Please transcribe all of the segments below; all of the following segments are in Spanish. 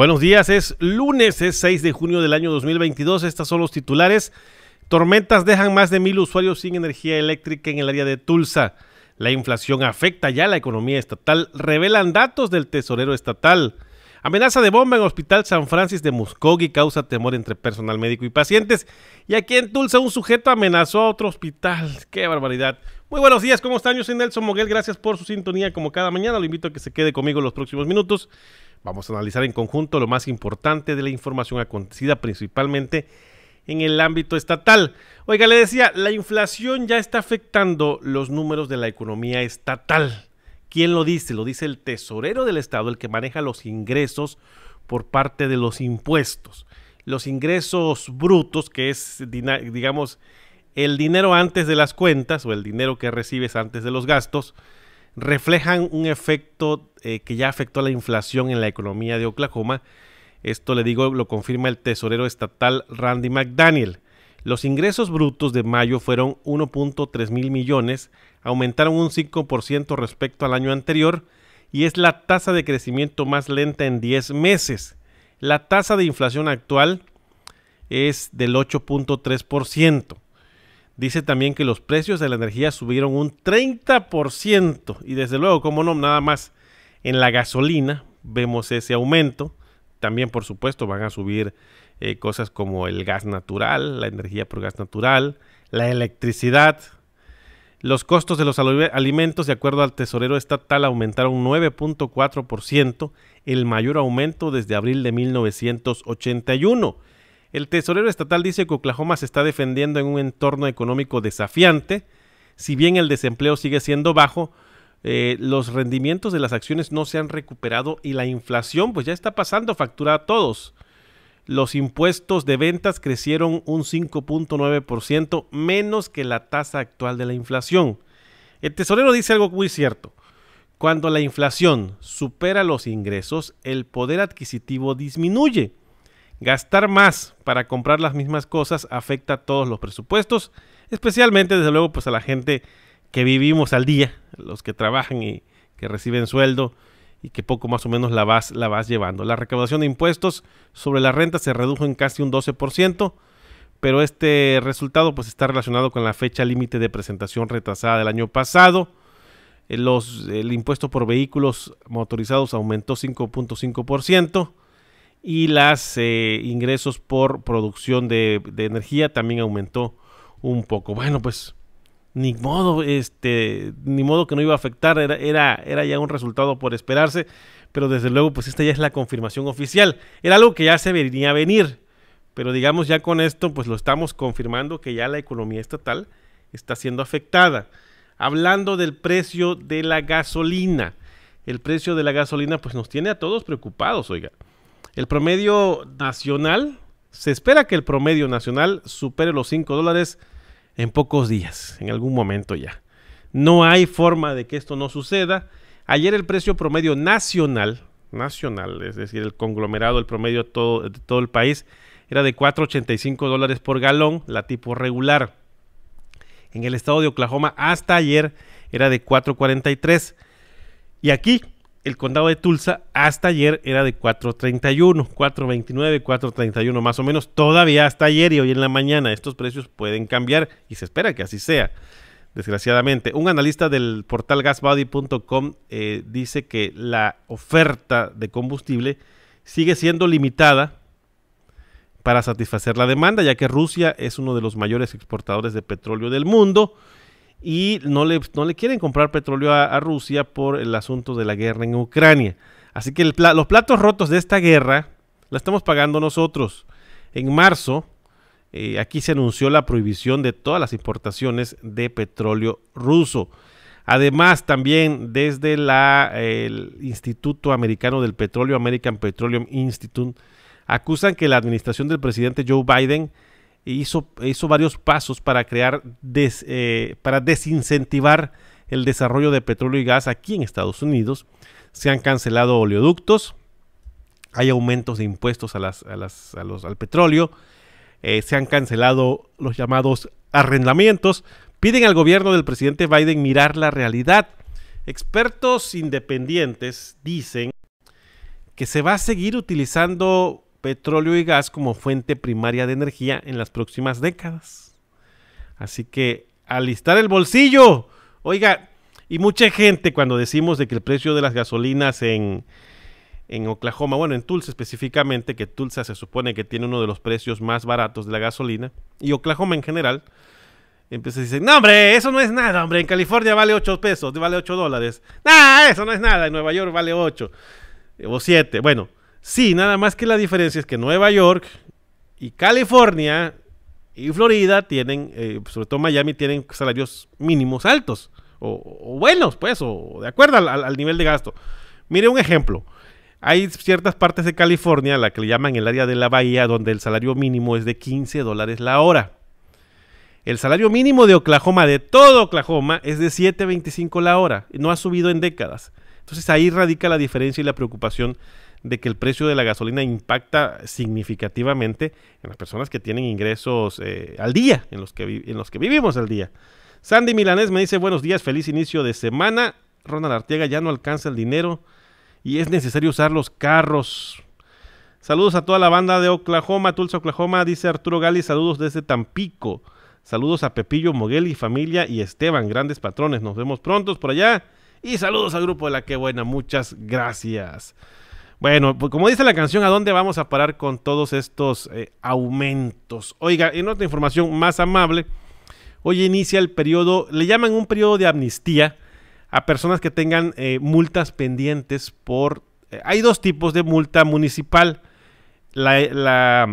Buenos días, es lunes, es 6 de junio del año 2022. Estas son los titulares. Tormentas dejan más de mil usuarios sin energía eléctrica en el área de Tulsa. La inflación afecta ya la economía estatal, revelan datos del tesorero estatal. Amenaza de bomba en Hospital San Francis de Muskogee causa temor entre personal médico y pacientes. Y aquí en Tulsa un sujeto amenazó a otro hospital. ¡Qué barbaridad! Muy buenos días, ¿cómo están? Yo soy Nelson Moguel, gracias por su sintonía como cada mañana. Lo invito a que se quede conmigo los próximos minutos. Vamos a analizar en conjunto lo más importante de la información acontecida principalmente en el ámbito estatal. Oiga, le decía, la inflación ya está afectando los números de la economía estatal. ¿Quién lo dice? Lo dice el tesorero del Estado, el que maneja los ingresos por parte de los impuestos. Los ingresos brutos, que es, digamos, el dinero antes de las cuentas o el dinero que recibes antes de los gastos reflejan un efecto eh, que ya afectó a la inflación en la economía de Oklahoma. Esto le digo, lo confirma el tesorero estatal Randy McDaniel. Los ingresos brutos de mayo fueron 1.3 mil millones, aumentaron un 5% respecto al año anterior y es la tasa de crecimiento más lenta en 10 meses. La tasa de inflación actual es del 8.3%. Dice también que los precios de la energía subieron un 30% y desde luego, como no, nada más en la gasolina vemos ese aumento. También, por supuesto, van a subir eh, cosas como el gas natural, la energía por gas natural, la electricidad. Los costos de los alimentos, de acuerdo al tesorero estatal, aumentaron 9.4%, el mayor aumento desde abril de 1981. El tesorero estatal dice que Oklahoma se está defendiendo en un entorno económico desafiante. Si bien el desempleo sigue siendo bajo, eh, los rendimientos de las acciones no se han recuperado y la inflación pues ya está pasando factura a todos. Los impuestos de ventas crecieron un 5.9% menos que la tasa actual de la inflación. El tesorero dice algo muy cierto. Cuando la inflación supera los ingresos, el poder adquisitivo disminuye. Gastar más para comprar las mismas cosas afecta a todos los presupuestos, especialmente desde luego pues a la gente que vivimos al día, los que trabajan y que reciben sueldo y que poco más o menos la vas, la vas llevando. La recaudación de impuestos sobre la renta se redujo en casi un 12%, pero este resultado pues está relacionado con la fecha límite de presentación retrasada del año pasado. Eh, el impuesto por vehículos motorizados aumentó 5.5%, y los eh, ingresos por producción de, energía también aumentó un poco. Bueno, pues ni modo, este, ni modo que no iba a afectar, era, era, era ya un resultado por esperarse, pero desde luego, pues esta ya es la confirmación oficial. Era algo que ya se venía a venir, pero digamos ya con esto, pues lo estamos confirmando que ya la economía estatal está siendo afectada. Hablando del precio de la gasolina, el precio de la gasolina pues nos tiene a todos preocupados, oiga. El promedio nacional, se espera que el promedio nacional supere los 5 dólares en pocos días, en algún momento ya. No hay forma de que esto no suceda. Ayer el precio promedio nacional, nacional, es decir, el conglomerado, el promedio de todo, todo el país, era de 4.85 dólares por galón, la tipo regular. En el estado de Oklahoma hasta ayer era de 4.43. Y aquí, el condado de Tulsa hasta ayer era de 4.31, 4.29, 4.31 más o menos, todavía hasta ayer y hoy en la mañana. Estos precios pueden cambiar y se espera que así sea, desgraciadamente. Un analista del portal gasbody.com eh, dice que la oferta de combustible sigue siendo limitada para satisfacer la demanda, ya que Rusia es uno de los mayores exportadores de petróleo del mundo y no le, no le quieren comprar petróleo a, Rusia por el asunto de la guerra en Ucrania. Así que los platos rotos de esta guerra la estamos pagando nosotros. En marzo, eh, aquí se anunció la prohibición de todas las importaciones de petróleo ruso. Además, también desde el Instituto Americano del Petróleo, American Petroleum Institute, acusan que la administración del presidente Joe Biden hizo, varios pasos para crear, eh, para desincentivar el desarrollo de petróleo y gas aquí en Estados Unidos. Se han cancelado oleoductos, hay aumentos de impuestos a las, los, al petróleo, eh, se han cancelado los llamados arrendamientos. Piden al gobierno del presidente Biden mirar la realidad. Expertos independientes dicen que se va a seguir utilizando petróleo y gas como fuente primaria de energía en las próximas décadas. Así que alistar el bolsillo. Oiga, y mucha gente cuando decimos de que el precio de las gasolinas en, en Oklahoma, bueno, en Tulsa específicamente, que Tulsa se supone que tiene uno de los precios más baratos de la gasolina, y Oklahoma en general, empieza a decir, no hombre, eso no es nada, hombre, en California vale 8 pesos, vale 8 dólares. Nah, eso no es nada, en Nueva York vale 8 o 7. Bueno, Sí, nada más que la diferencia es que Nueva York y California y Florida tienen, eh, sobre todo Miami, tienen salarios mínimos altos o, buenos, pues, o de acuerdo al, nivel de gasto. Mire un ejemplo. Hay ciertas partes de California, la que le llaman el área de la bahía, donde el salario mínimo es de 15 dólares la hora. El salario mínimo de Oklahoma, de todo Oklahoma, es de 7.25 la hora. No ha subido en décadas. Entonces ahí radica la diferencia y la preocupación de que el precio de la gasolina impacta significativamente en las personas que tienen ingresos eh, al día, en los, que los que vivimos al día. Sandy Milanés me dice buenos días, feliz inicio de semana. Ronald Arteaga ya no alcanza el dinero y es necesario usar los carros. Saludos a toda la banda de Oklahoma, Tulsa, Oklahoma, dice Arturo Gali, saludos desde Tampico. Saludos a Pepillo, Moguel y familia y Esteban, grandes patrones. Nos vemos prontos por allá. Y saludos al grupo de la que buena. Muchas gracias. Bueno, pues como dice la canción, ¿a dónde vamos a parar con todos estos eh, aumentos? Oiga, en otra información más amable, hoy inicia el periodo, le llaman un periodo de amnistía a personas que tengan eh, multas pendientes por... Eh, hay dos tipos de multa municipal. La,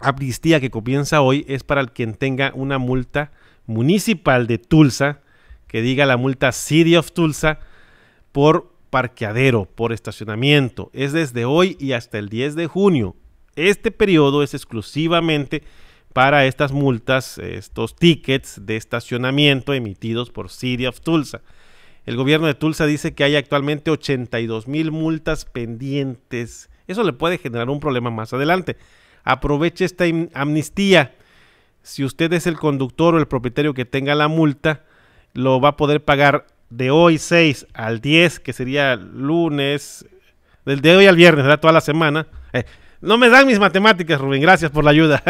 amnistía que comienza hoy es para quien tenga una multa municipal de Tulsa, que diga la multa City of Tulsa, por parqueadero por estacionamiento. Es desde hoy y hasta el 10 de junio. Este periodo es exclusivamente para estas multas, estos tickets de estacionamiento emitidos por City of Tulsa. El gobierno de Tulsa dice que hay actualmente 82 mil multas pendientes. Eso le puede generar un problema más adelante. Aproveche esta amnistía. Si usted es el conductor o el propietario que tenga la multa, lo va a poder pagar de hoy 6 al 10, que sería lunes, del de hoy al viernes, será Toda la semana. Eh, no me dan mis matemáticas, Rubén, gracias por la ayuda.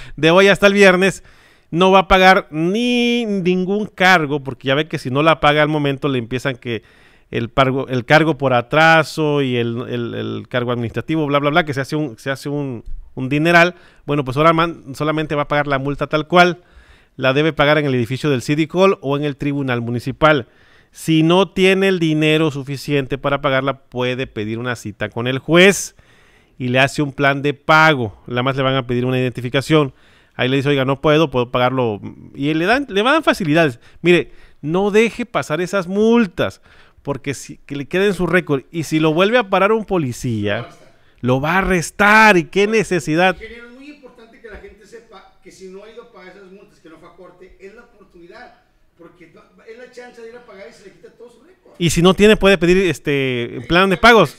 de hoy hasta el viernes no va a pagar ni ningún cargo, porque ya ve que si no la paga al momento le empiezan que el, el cargo por atraso y el, cargo administrativo, bla, bla, bla, que se hace un, se hace un, dineral. Bueno, pues ahora solamente va a pagar la multa tal cual. La debe pagar en el edificio del City Hall o en el tribunal municipal. Si no tiene el dinero suficiente para pagarla, puede pedir una cita con el juez y le hace un plan de pago. Nada más le van a pedir una identificación. Ahí le dice, oiga, no puedo, puedo pagarlo. Y le dan, le van facilidades. Mire, no deje pasar esas multas, porque si, que le queden su récord. Y si lo vuelve a parar un policía, lo va a arrestar. ¿Y qué necesidad? es muy importante que la gente sepa que si no ha y si no tiene, puede pedir este plan de pagos.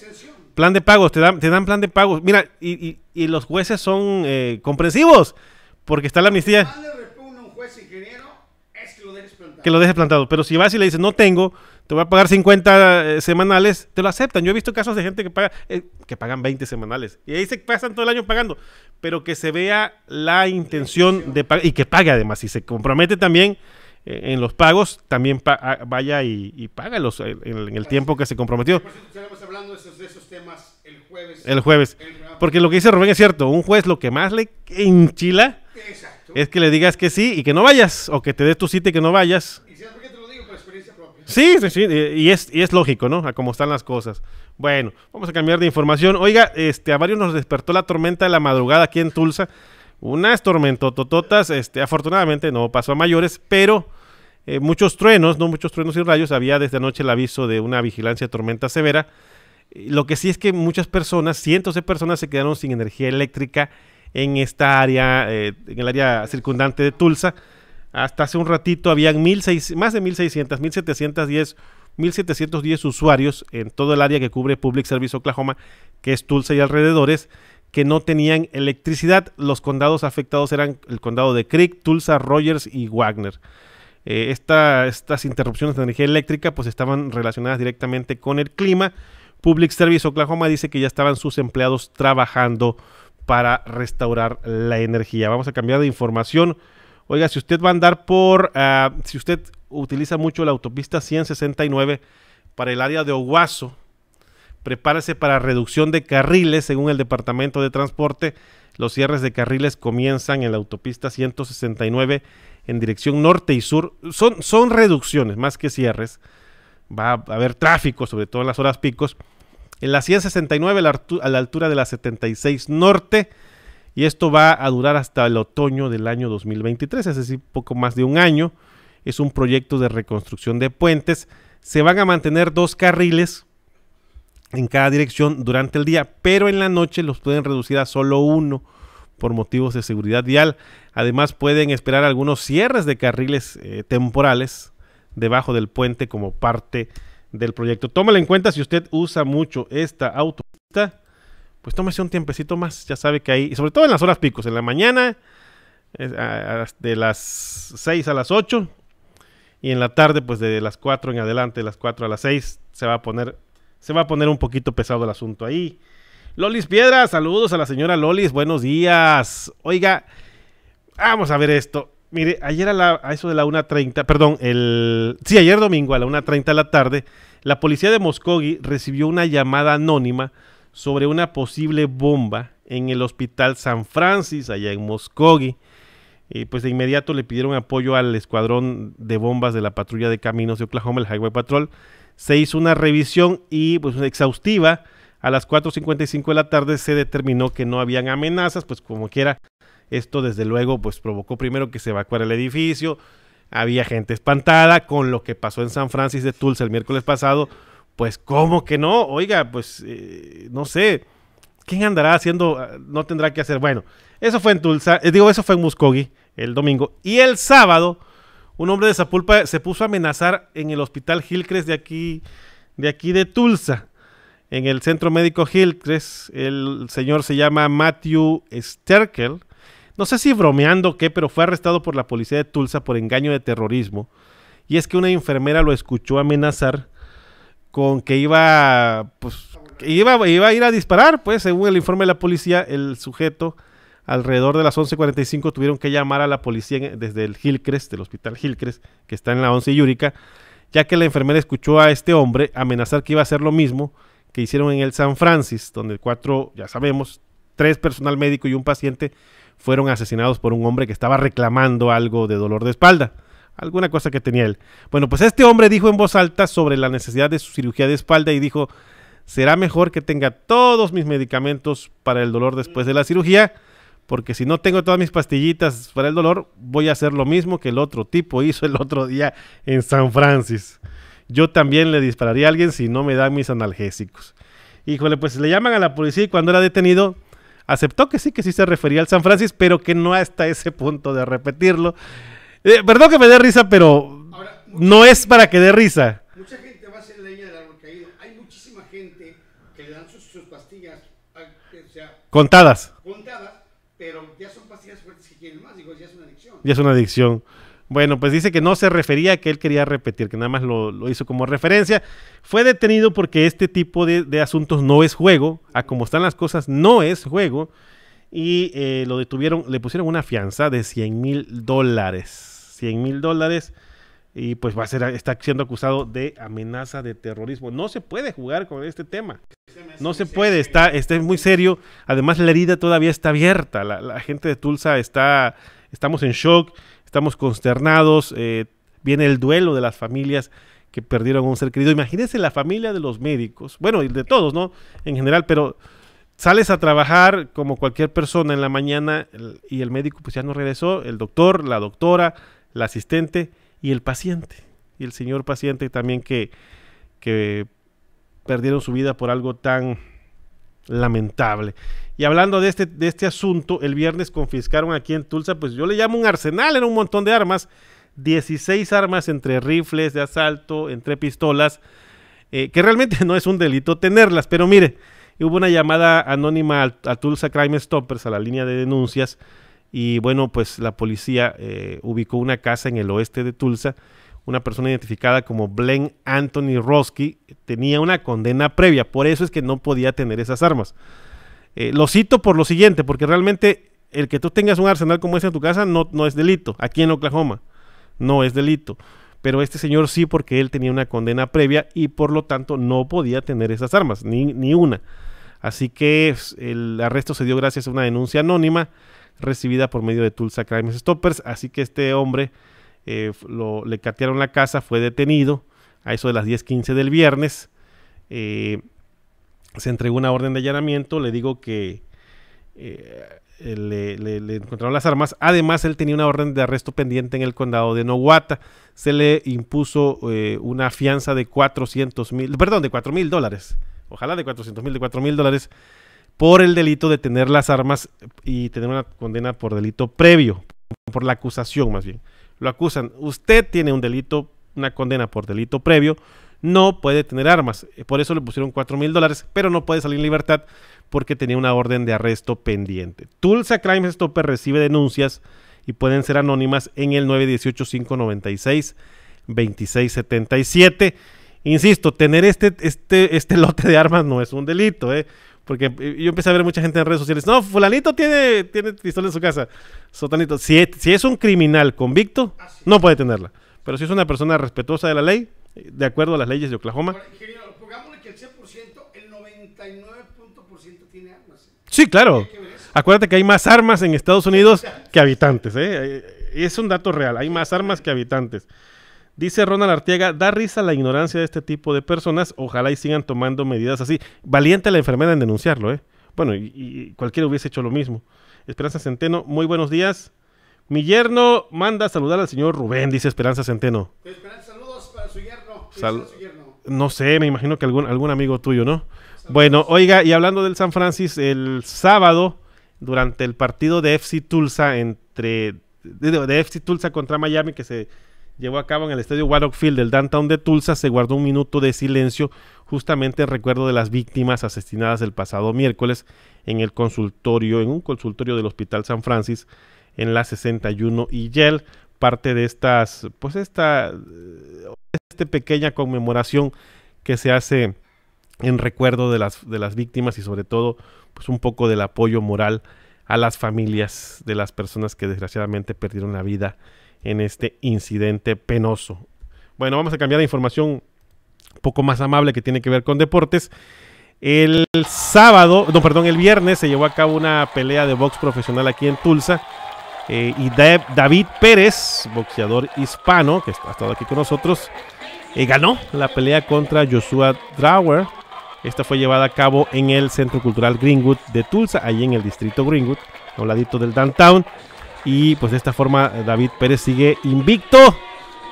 Plan de pagos, te dan, te dan plan de pagos. Mira, y, y, y los jueces son eh, comprensivos, porque está la amnistía. un juez ingeniero, es que lo dejes plantado. Pero si vas y le dices, no tengo, te voy a pagar 50 eh, semanales, te lo aceptan. Yo he visto casos de gente que paga eh, que pagan 20 semanales y ahí se pasan todo el año pagando, pero que se vea la intención de pagar y que pague además y se compromete también eh, en los pagos, también ah, vaya y, y págalos eh, en, el tiempo que se comprometió. Por hablando esos, temas el jueves. El jueves. Porque lo que dice Rubén es cierto, un juez lo que más le enchila es que le digas que sí y que no vayas, o que te des tu cita y que no vayas. ¿Y Sí, sí, sí, eh, y es, y es lógico, ¿no? A cómo están las cosas. Bueno, vamos a cambiar de información. Oiga, este, a varios nos despertó la tormenta de la madrugada aquí en Tulsa. Unas tormentotototas, este, afortunadamente no pasó a mayores, pero eh, muchos truenos, no muchos truenos y rayos. Había desde anoche el aviso de una vigilancia tormenta severa. Lo que sí es que muchas personas, cientos de personas, se quedaron sin energía eléctrica en esta área, eh, en el área circundante de Tulsa. Hasta hace un ratito habían mil más de 1.600, 1.710 1.710 usuarios en todo el área que cubre Public Service Oklahoma, que es Tulsa y alrededores, que no tenían electricidad. Los condados afectados eran el condado de Creek, Tulsa, Rogers y Wagner. Eh, estas interrupciones de energía eléctrica pues estaban relacionadas directamente con el clima. Public Service Oklahoma dice que ya estaban sus empleados trabajando para restaurar la energía. Vamos a cambiar de información. Oiga, si usted va a andar por, ah, si usted utiliza mucho la autopista 169 para el área de Oguazo, prepárese para reducción de carriles según el Departamento de Transporte. Los cierres de carriles comienzan en la autopista 169 en dirección norte y sur. Son, son reducciones más que cierres. Va a haber tráfico, sobre todo en las horas picos. En la 169 a la altura de la 76 norte. Y esto va a durar hasta el otoño del año 2023, es decir, poco más de un año. Es un proyecto de reconstrucción de puentes. Se van a mantener dos carriles en cada dirección durante el día, pero en la noche los pueden reducir a solo uno por motivos de seguridad vial. Además pueden esperar algunos cierres de carriles eh, temporales debajo del puente como parte del proyecto. Tómale en cuenta si usted usa mucho esta autopista, pues tómese un tiempecito más, ya sabe que hay, y sobre todo en las horas picos, en la mañana de las 6 a las 8 y en la tarde pues de las 4 en adelante, de las 4 a las 6 se va a poner se va a poner un poquito pesado el asunto ahí. Lolis Piedra, saludos a la señora Lolis, buenos días. Oiga, Vamos a ver esto. Mire, ayer a, la, eso de la 1.30, perdón, el... Sí, ayer domingo a la 1.30 de la tarde, la policía de Moscoggi recibió una llamada anónima sobre una posible bomba en el hospital San Francis, allá en Muskogee. Y pues de inmediato le pidieron apoyo al escuadrón de bombas de la patrulla de caminos de Oklahoma, el Highway Patrol. Se hizo una revisión y pues exhaustiva. A las 4.55 de la tarde se determinó que no habían amenazas, pues como quiera, esto desde luego pues provocó primero que se evacuara el edificio, había gente espantada con lo que pasó en San Francisco de Tulsa el miércoles pasado, pues cómo que no, oiga, pues eh, no sé, ¿quién andará haciendo? Ah, no tendrá que hacer, bueno, eso fue en Tulsa, eh, digo, eso fue en Muskogee el domingo y el sábado un hombre de pulpa se puso a amenazar en el hospital Gilcres de aquí de aquí de Tulsa. En el centro médico Gilcres, el señor se llama Matthew Sterkel no sé si bromeando o qué, pero fue arrestado por la policía de Tulsa por engaño de terrorismo. Y es que una enfermera lo escuchó amenazar con que iba, pues, iba, a ir a disparar, pues, según el informe de la policía, el sujeto alrededor de las 11:45 tuvieron que llamar a la policía desde el Hillcrest, del hospital Hillcrest, que está en la 11 Yurica, ya que la enfermera escuchó a este hombre amenazar que iba a hacer lo mismo que hicieron en el San Francis, donde cuatro, ya sabemos, tres personal médico y un paciente fueron asesinados por un hombre que estaba reclamando algo de dolor de espalda. Alguna cosa que tenía él. Bueno, pues este hombre dijo en voz alta sobre la necesidad de su cirugía de espalda y dijo, será mejor que tenga todos mis medicamentos para el dolor después de la cirugía, porque si no tengo todas mis pastillitas para el dolor, voy a hacer lo mismo que el otro tipo hizo el otro día en San Francisco. Yo también le dispararía a alguien si no me dan mis analgésicos. Híjole, pues le llaman a la policía y cuando era detenido, aceptó que sí, que sí se refería al San Francisco, pero que no hasta ese punto de repetirlo. Eh, perdón que me dé risa, pero no es para que dé risa. Mucha gente va a ser leña del árbol caído. Hay muchísima gente que le dan sus, sus pastillas, ah, eh, o sea, contadas. Contadas, pero ya son pastillas fuertes que quieren más. Digo, ya es una adicción. Ya es una adicción. Bueno, pues dice que no se refería a que él quería repetir, que nada más lo, hizo como referencia. Fue detenido porque este tipo de, asuntos no es juego, a como están las cosas no es juego. Y eh, lo detuvieron, le pusieron una fianza de 100 mil dólares. 100 mil dólares y pues va a ser, está siendo acusado de amenaza de terrorismo. No se puede jugar con este tema. No se puede, está, está muy serio. Además, la herida todavía está abierta. la gente de Tulsa está, estamos en shock estamos consternados, eh, viene el duelo de las familias que perdieron a un ser querido. Imagínense la familia de los médicos, bueno, y de todos, ¿no? En general, pero sales a trabajar como cualquier persona en la mañana y el médico pues ya no regresó, el doctor, la doctora, la asistente y el paciente. Y el señor paciente también que, que perdieron su vida por algo tan lamentable. Y hablando de este, de este asunto, el viernes confiscaron aquí en Tulsa, pues yo le llamo un arsenal, era un montón de armas, 16 armas entre rifles de asalto, entre pistolas, eh, que realmente no es un delito tenerlas, pero mire, hubo una llamada anónima a, Tulsa Crime Stoppers, a la línea de denuncias, y bueno, pues la policía eh, ubicó una casa en el oeste de Tulsa, una persona identificada como Blaine Anthony Roski, tenía una condena previa, por eso es que no podía tener esas armas. Eh, lo cito por lo siguiente, porque realmente el que tú tengas un arsenal como ese en tu casa no, no es delito, aquí en Oklahoma, no es delito. Pero este señor sí, porque él tenía una condena previa y por lo tanto no podía tener esas armas, ni, ni una. Así que pues, el arresto se dio gracias a una denuncia anónima recibida por medio de Tulsa Crime Stoppers. Así que este hombre eh, lo, le catearon la casa, fue detenido a eso de las 10.15 del viernes. Eh, se entregó una orden de allanamiento, le digo que eh, le, encontraron las armas. Además, él tenía una orden de arresto pendiente en el condado de Nowata. Se le impuso una fianza de 400 mil, perdón, de 4 mil dólares. Ojalá de 400 mil, de 4 mil dólares por el delito de tener las armas y tener una condena por delito previo, por la acusación más bien lo acusan, usted tiene un delito, una condena por delito previo, no puede tener armas. Eh, por eso le pusieron 4 mil dólares, pero no puede salir en libertad porque tenía una orden de arresto pendiente. Tulsa Crime Stopper recibe denuncias y pueden ser anónimas en el 918-596-2677. Insisto, tener este, este, este lote de armas no es un delito, ¿eh? Porque eh, yo empecé a ver mucha gente en redes sociales. No, fulanito tiene, tiene pistola en su casa. Sotanito. Si es, un criminal convicto, ah, no puede tenerla. Pero si es una persona respetuosa de la ley, de acuerdo a las leyes de Oklahoma. pongámosle que el 100%, el tiene armas. ¿eh? Sí, claro. Acuérdate que hay más armas en Estados Unidos que habitantes. ¿eh? Es un dato real. Hay más armas que habitantes. Dice Ronald Arteaga, da risa la ignorancia de este tipo de personas, ojalá y sigan tomando medidas así. Valiente la enfermera en denunciarlo, ¿eh? Bueno, y, cualquiera hubiese hecho lo mismo. Esperanza Centeno, muy buenos días. Mi yerno manda a saludar al señor Rubén, dice Esperanza Centeno. saludos para su yerno. yerno? No sé, me imagino que algún, algún amigo tuyo, ¿no? Bueno, oiga, y hablando del San Francisco, el sábado, durante el partido de FC Tulsa entre. de FC Tulsa contra Miami, que se llevó a cabo en el estadio Warlock Field del downtown de Tulsa, se guardó un minuto de silencio justamente en recuerdo de las víctimas asesinadas el pasado miércoles en el consultorio, en un consultorio del Hospital San Francis en la 61 y Yale. Parte de estas, pues esta, esta pequeña conmemoración que se hace en recuerdo de las, de las víctimas y sobre todo, pues un poco del apoyo moral a las familias de las personas que desgraciadamente perdieron la vida en este incidente penoso. Bueno, vamos a cambiar de información un poco más amable que tiene que ver con deportes. El sábado, no, perdón, el viernes se llevó a cabo una pelea de box profesional aquí en Tulsa. Eh, y David Pérez, boxeador hispano, que ha estado aquí con nosotros, eh, ganó la pelea contra Joshua Drawer, Esta fue llevada a cabo en el Centro Cultural Greenwood de Tulsa, allí en el distrito Greenwood, a un ladito del downtown. Y pues de esta forma eh, David Pérez sigue invicto.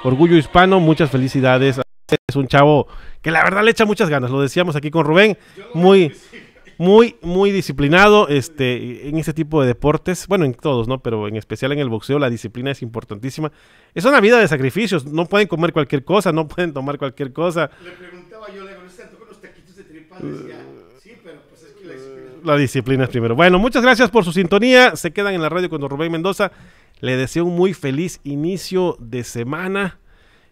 Orgullo hispano, muchas felicidades. Es un chavo que la verdad le echa muchas ganas, lo decíamos aquí con Rubén. Muy, muy, muy disciplinado este, en este tipo de deportes. Bueno, en todos, ¿no? Pero en especial en el boxeo la disciplina es importantísima. Es una vida de sacrificios. No pueden comer cualquier cosa, no pueden tomar cualquier cosa. Le preguntaba yo, le con los taquitos de la disciplina es primero. Bueno, muchas gracias por su sintonía. Se quedan en la radio con Rubén Mendoza. Le deseo un muy feliz inicio de semana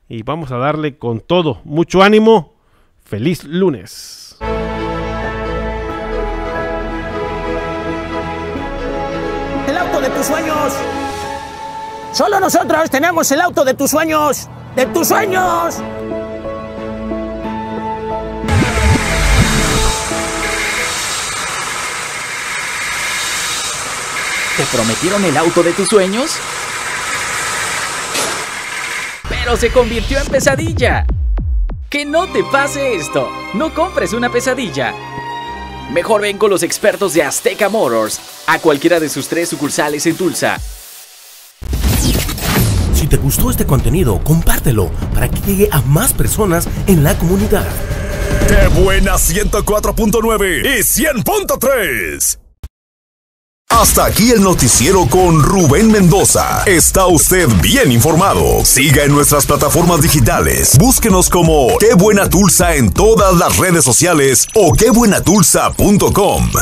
y vamos a darle con todo. Mucho ánimo. Feliz lunes. El auto de tus sueños. Solo nosotros tenemos el auto de tus sueños. De tus sueños. ¿Te prometieron el auto de tus sueños? Pero se convirtió en pesadilla. Que no te pase esto. No compres una pesadilla. Mejor ven con los expertos de Azteca Motors a cualquiera de sus tres sucursales en Tulsa. Si te gustó este contenido, compártelo para que llegue a más personas en la comunidad. ¡Qué buena 104.9 y 100.3! Hasta aquí el noticiero con Rubén Mendoza. Está usted bien informado. Siga en nuestras plataformas digitales. Búsquenos como Qué Buena Tulsa en todas las redes sociales o quebuenatulsa.com.